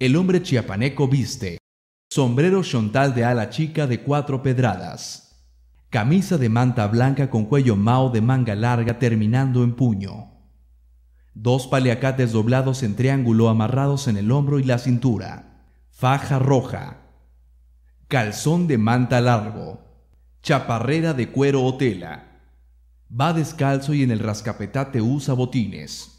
El hombre chiapaneco viste sombrero chontal de ala chica de cuatro pedradas, camisa de manta blanca con cuello mao de manga larga terminando en puño, dos paliacates doblados en triángulo amarrados en el hombro y la cintura, faja roja, calzón de manta largo, chaparrera de cuero o tela, va descalzo y en el rascapetate usa botines